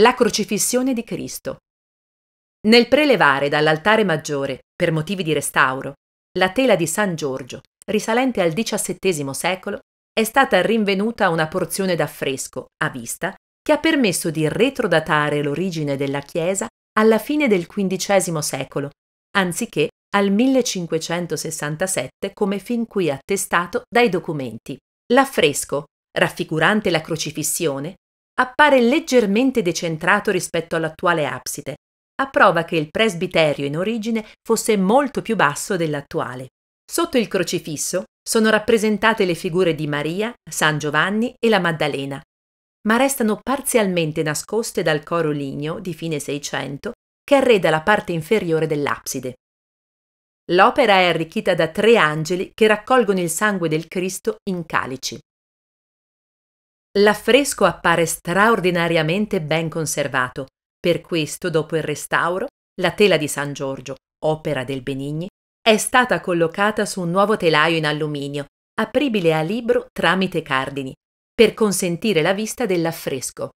La crocifissione di Cristo. Nel prelevare dall'altare maggiore, per motivi di restauro, la tela di San Giorgio, risalente al XVII secolo, è stata rinvenuta una porzione d'affresco, a vista, che ha permesso di retrodatare l'origine della chiesa alla fine del XV secolo, anziché al 1567 come fin qui attestato dai documenti. L'affresco, raffigurante la crocifissione, appare leggermente decentrato rispetto all'attuale abside, a prova che il presbiterio in origine fosse molto più basso dell'attuale. Sotto il crocifisso sono rappresentate le figure di Maria, San Giovanni e la Maddalena, ma restano parzialmente nascoste dal coro ligneo di fine Seicento che arreda la parte inferiore dell'abside. L'opera è arricchita da tre angeli che raccolgono il sangue del Cristo in calici. L'affresco appare straordinariamente ben conservato, per questo dopo il restauro la tela di San Giorgio, opera del Benigni, è stata collocata su un nuovo telaio in alluminio, apribile a libro tramite cardini, per consentire la vista dell'affresco.